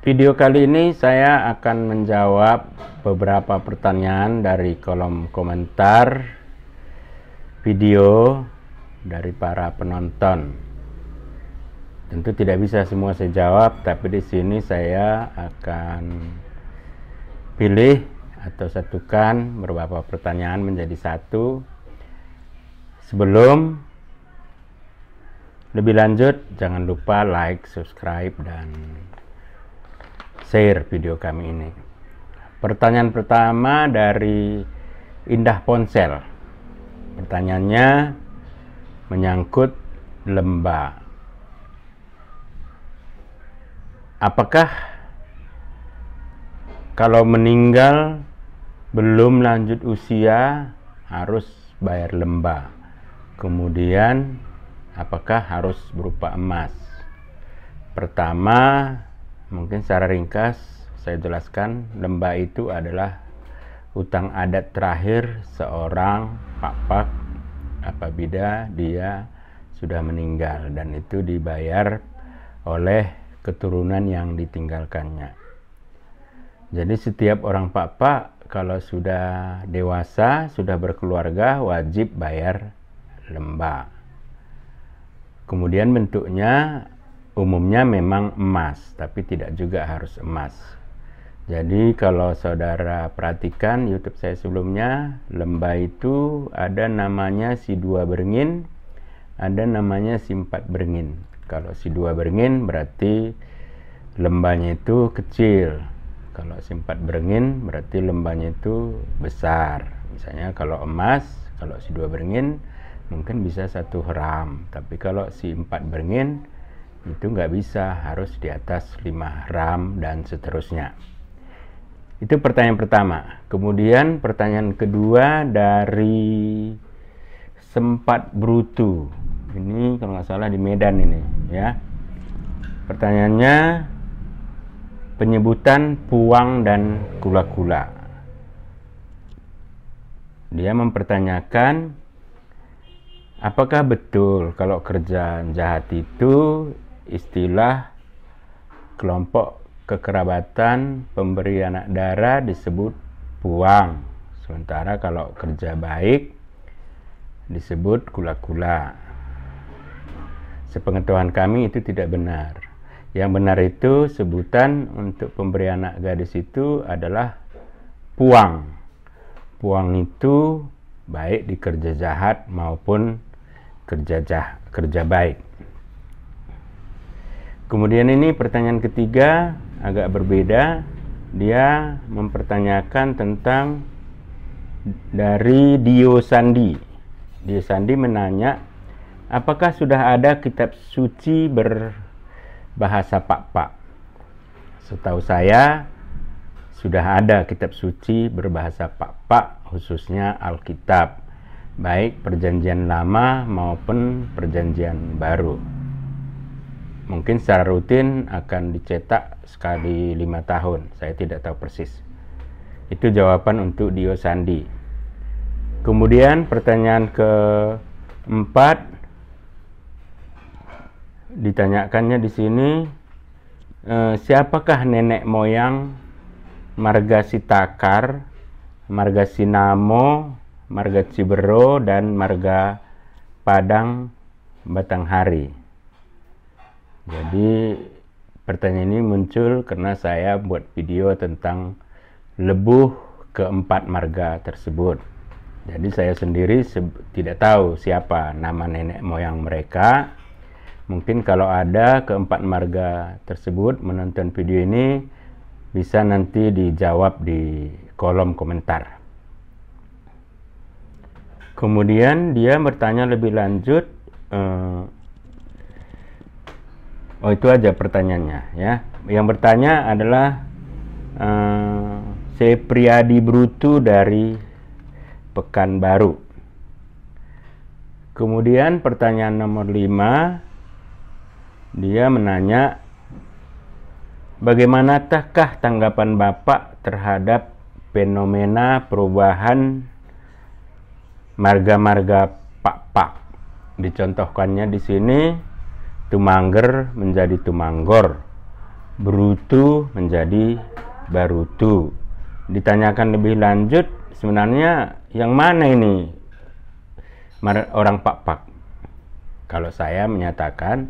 Video kali ini saya akan menjawab beberapa pertanyaan dari kolom komentar video dari para penonton. Tentu tidak bisa semua saya jawab, tapi di sini saya akan pilih atau satukan beberapa pertanyaan menjadi satu. Sebelum lebih lanjut, jangan lupa like, subscribe, dan share video kami ini. Pertanyaan pertama dari Indah Ponsel. Pertanyaannya menyangkut lembah. apakah kalau meninggal belum lanjut usia harus bayar lembah kemudian apakah harus berupa emas pertama mungkin secara ringkas saya jelaskan lembah itu adalah utang adat terakhir seorang pak-pak apabila dia sudah meninggal dan itu dibayar oleh keturunan yang ditinggalkannya. Jadi setiap orang papa kalau sudah dewasa, sudah berkeluarga wajib bayar lembah. Kemudian bentuknya umumnya memang emas, tapi tidak juga harus emas. Jadi kalau saudara perhatikan YouTube saya sebelumnya, lembah itu ada namanya si dua beringin, ada namanya si empat berengin. Kalau si dua beringin berarti lembahnya itu kecil. Kalau si empat beringin berarti lembahnya itu besar. Misalnya kalau emas, kalau si dua beringin mungkin bisa satu gram, tapi kalau si empat beringin itu nggak bisa, harus di atas lima gram dan seterusnya. Itu pertanyaan pertama. Kemudian pertanyaan kedua dari Sempat Brutu. Ini kalau nggak salah di Medan ini, ya. Pertanyaannya penyebutan puang dan kula-kula Dia mempertanyakan apakah betul kalau kerjaan jahat itu istilah kelompok kekerabatan pemberi anak darah disebut puang. Sementara kalau kerja baik disebut kula-kula. Sepengetahuan kami itu tidak benar. Yang benar itu sebutan untuk pemberi anak gadis itu adalah puang. Puang itu baik di kerja jahat maupun kerja jah, kerja baik. Kemudian ini pertanyaan ketiga agak berbeda. Dia mempertanyakan tentang dari Dio Sandi dia Sandi menanya, apakah sudah ada kitab suci berbahasa Pak-Pak? Setahu saya, sudah ada kitab suci berbahasa Pak-Pak, khususnya Alkitab, baik Perjanjian Lama maupun Perjanjian Baru. Mungkin secara rutin akan dicetak sekali lima tahun, saya tidak tahu persis. Itu jawaban untuk Dio Sandi. Kemudian pertanyaan keempat ditanyakannya di sini eh, siapakah nenek moyang Marga Sitakar, Marga Sinamo, Marga Cibero dan Marga Padang Batanghari. Jadi pertanyaan ini muncul karena saya buat video tentang lebuh keempat marga tersebut. Jadi saya sendiri se tidak tahu siapa nama nenek moyang mereka. Mungkin kalau ada keempat marga tersebut menonton video ini bisa nanti dijawab di kolom komentar. Kemudian dia bertanya lebih lanjut uh, Oh itu aja pertanyaannya ya. Yang bertanya adalah uh, eh, Sepriadi Brutu dari Pekanbaru. Kemudian pertanyaan nomor 5 dia menanya bagaimanakah tanggapan Bapak terhadap fenomena perubahan marga-marga pak-pak. Dicontohkannya di sini Tumangger menjadi Tumanggor, Brutu menjadi Barutu. Ditanyakan lebih lanjut, sebenarnya yang mana ini orang Pak Pak? Kalau saya menyatakan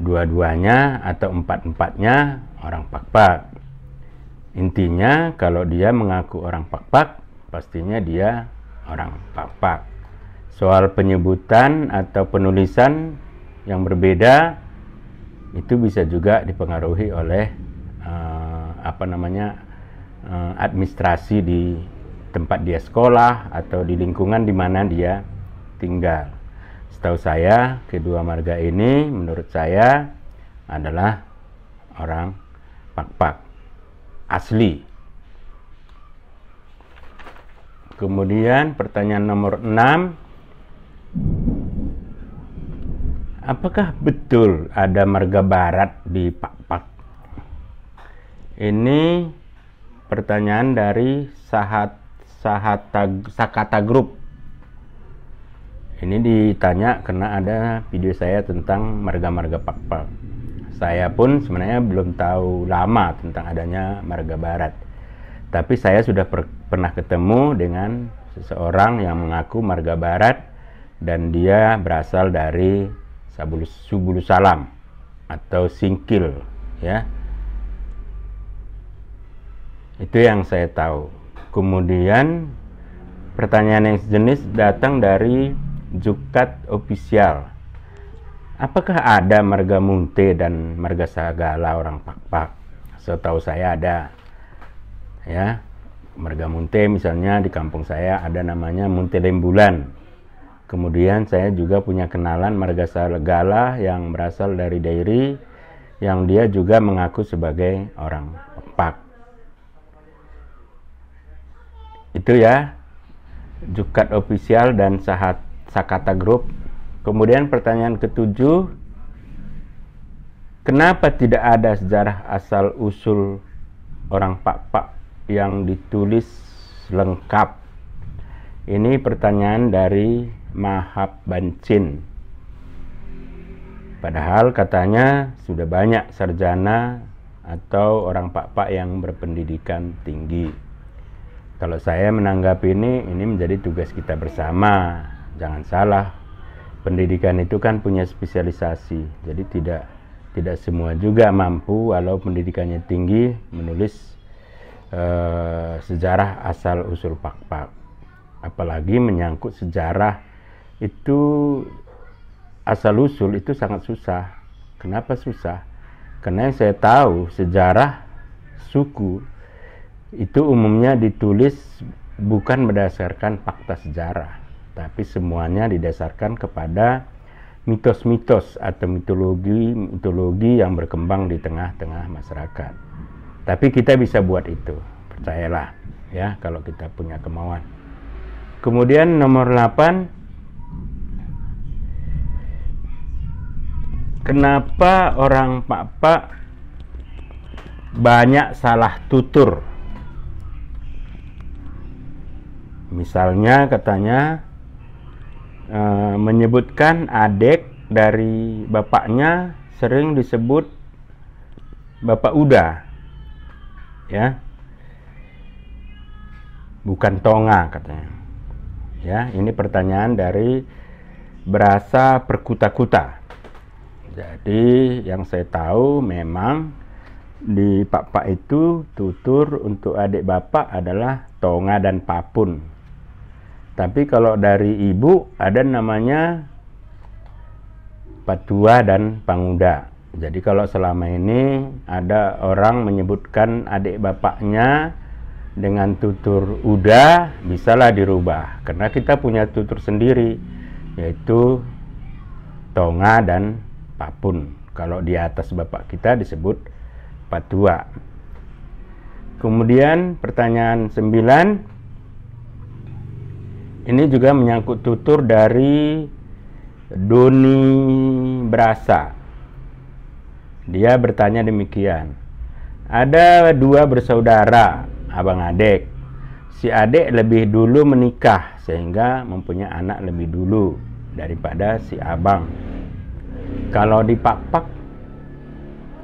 dua-duanya atau empat-empatnya orang Pak Pak. Intinya kalau dia mengaku orang Pak Pak, pastinya dia orang Pak Pak. Soal penyebutan atau penulisan yang berbeda itu bisa juga dipengaruhi oleh uh, apa namanya uh, administrasi di tempat dia sekolah atau di lingkungan di mana dia tinggal. Setahu saya, kedua marga ini menurut saya adalah orang pak-pak asli. Kemudian pertanyaan nomor 6 Apakah betul ada marga barat di Pak Pak? Ini pertanyaan dari Sahat Sahata, Sakata Group. Ini ditanya karena ada video saya tentang marga-marga Pakpak. Saya pun sebenarnya belum tahu lama tentang adanya marga barat. Tapi saya sudah per, pernah ketemu dengan seseorang yang mengaku marga barat dan dia berasal dari Sabulus Subulus Salam atau Singkil ya. Itu yang saya tahu. Kemudian pertanyaan yang sejenis datang dari Jukat Official. Apakah ada marga Munte dan marga Sagala orang Pakpak? Setahu saya ada. Ya, marga Munte misalnya di kampung saya ada namanya Munte Lembulan. Kemudian saya juga punya kenalan marga Sagala yang berasal dari Dairi yang dia juga mengaku sebagai orang Pak. itu ya Jukat Official dan Sahat Sakata Group kemudian pertanyaan ketujuh kenapa tidak ada sejarah asal usul orang pak-pak yang ditulis lengkap ini pertanyaan dari Mahab Bancin padahal katanya sudah banyak sarjana atau orang pak-pak yang berpendidikan tinggi kalau saya menanggapi ini, ini menjadi tugas kita bersama. Jangan salah, pendidikan itu kan punya spesialisasi, jadi tidak tidak semua juga mampu, walau pendidikannya tinggi, menulis eh, sejarah asal usul pak-pak. Apalagi menyangkut sejarah itu asal usul itu sangat susah. Kenapa susah? Karena yang saya tahu sejarah suku itu umumnya ditulis bukan berdasarkan fakta sejarah, tapi semuanya didasarkan kepada mitos-mitos atau mitologi-mitologi yang berkembang di tengah-tengah masyarakat. Tapi kita bisa buat itu, percayalah ya kalau kita punya kemauan. Kemudian nomor 8 Kenapa orang pak-pak banyak salah tutur Misalnya katanya e, menyebutkan adik dari bapaknya sering disebut bapak Uda. Ya. Bukan Tonga katanya. Ya, ini pertanyaan dari berasa perkuta-kuta. Jadi yang saya tahu memang di Pak Pak itu tutur untuk adik bapak adalah Tonga dan Papun tapi kalau dari ibu ada namanya patua dan panguda. Jadi kalau selama ini ada orang menyebutkan adik bapaknya dengan tutur uda, bisalah dirubah karena kita punya tutur sendiri yaitu tonga dan papun. Kalau di atas bapak kita disebut patua. Kemudian pertanyaan 9 ini juga menyangkut tutur dari Doni Brasa. Dia bertanya demikian. Ada dua bersaudara, abang adek. Si adek lebih dulu menikah sehingga mempunyai anak lebih dulu daripada si abang. Kalau dipakpak,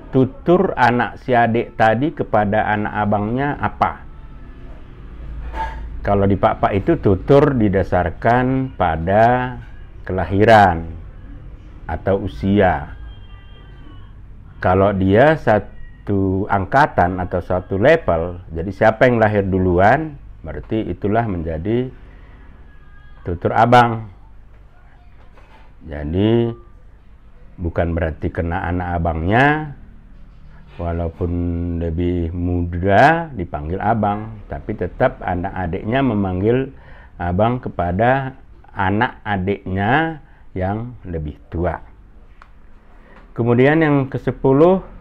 tutur anak si adik tadi kepada anak abangnya apa? kalau di Pak Pak itu tutur didasarkan pada kelahiran atau usia. Kalau dia satu angkatan atau satu level, jadi siapa yang lahir duluan, berarti itulah menjadi tutur abang. Jadi bukan berarti kena anak abangnya, walaupun lebih muda dipanggil abang, tapi tetap anak adiknya memanggil abang kepada anak adiknya yang lebih tua. Kemudian yang ke-10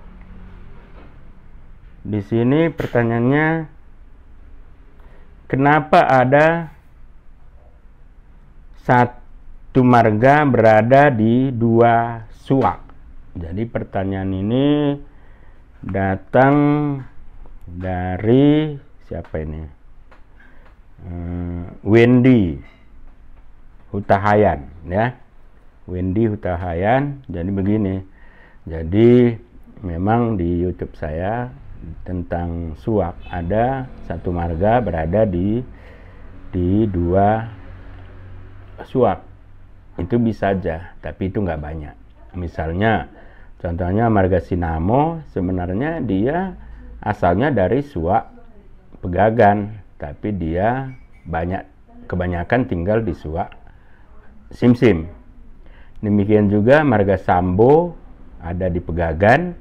di sini pertanyaannya kenapa ada satu marga berada di dua suak? Jadi pertanyaan ini datang dari siapa ini eh, Wendy Hutahayan ya Wendy Hutahayan jadi begini jadi memang di YouTube saya tentang suap ada satu marga berada di di dua suap itu bisa aja tapi itu nggak banyak misalnya Contohnya marga Sinamo sebenarnya dia asalnya dari suak Pegagan, tapi dia banyak kebanyakan tinggal di suak Simsim. Demikian juga marga Sambo ada di Pegagan,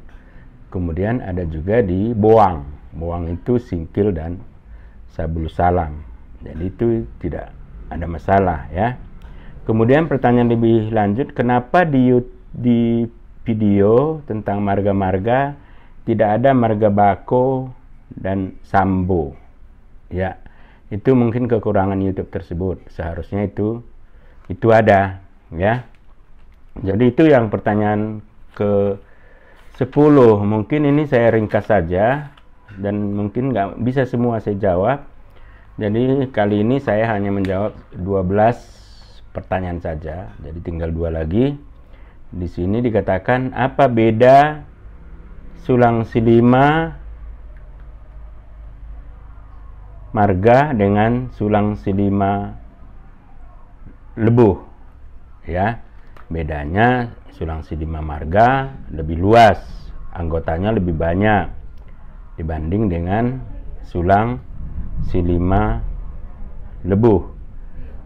kemudian ada juga di Boang. Boang itu Singkil dan Sabul Salam. Jadi itu tidak ada masalah ya. Kemudian pertanyaan lebih lanjut, kenapa di di video tentang marga-marga tidak ada marga bako dan sambo ya itu mungkin kekurangan YouTube tersebut seharusnya itu itu ada ya jadi itu yang pertanyaan ke 10 mungkin ini saya ringkas saja dan mungkin nggak bisa semua saya jawab jadi kali ini saya hanya menjawab 12 pertanyaan saja jadi tinggal dua lagi di sini dikatakan apa beda sulang silima marga dengan sulang silima lebuh ya bedanya sulang silima marga lebih luas anggotanya lebih banyak dibanding dengan sulang silima lebuh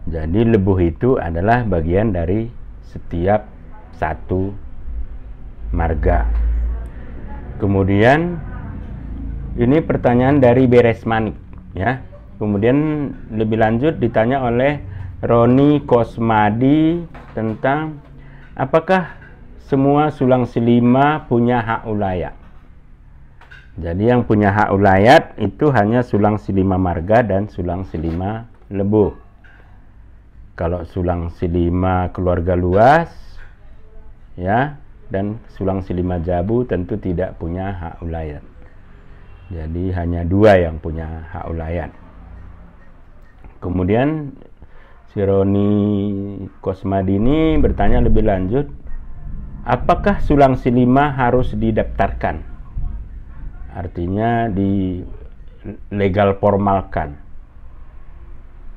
jadi lebuh itu adalah bagian dari setiap satu marga. Kemudian ini pertanyaan dari Beresmanik ya. Kemudian lebih lanjut ditanya oleh Roni Kosmadi tentang apakah semua sulang silima punya hak ulayat. Jadi yang punya hak ulayat itu hanya sulang silima marga dan sulang silima lebu. Kalau sulang silima keluarga luas ya dan sulang silima jabu tentu tidak punya hak ulayat jadi hanya dua yang punya hak ulayat kemudian Sironi Kosmadini bertanya lebih lanjut apakah sulang silima harus didaftarkan artinya di legal formalkan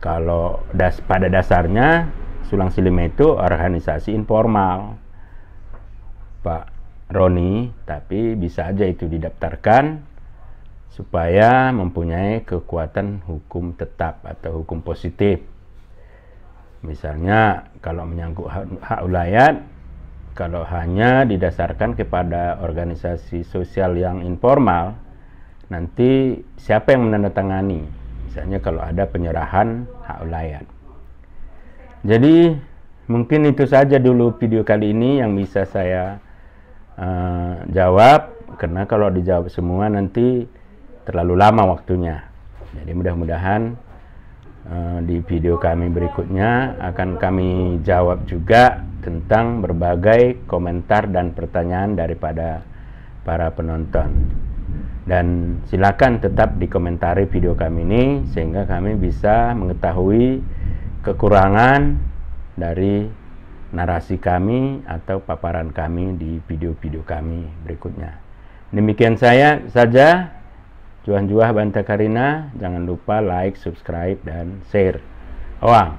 kalau das, pada dasarnya Sulang Silima itu organisasi informal Pak Roni, tapi bisa aja itu didaftarkan supaya mempunyai kekuatan hukum tetap atau hukum positif. Misalnya kalau menyangkut hak, hak ulayat, kalau hanya didasarkan kepada organisasi sosial yang informal, nanti siapa yang menandatangani? Misalnya kalau ada penyerahan hak ulayat. Jadi mungkin itu saja dulu video kali ini yang bisa saya Eh, jawab karena kalau dijawab semua nanti terlalu lama waktunya. Jadi mudah-mudahan uh, di video kami berikutnya akan kami jawab juga tentang berbagai komentar dan pertanyaan daripada para penonton. Dan silakan tetap dikomentari video kami ini sehingga kami bisa mengetahui kekurangan dari narasi kami atau paparan kami di video-video kami berikutnya. Demikian saya saja, Juan Juah Banta Karina. Jangan lupa like, subscribe, dan share. Oang.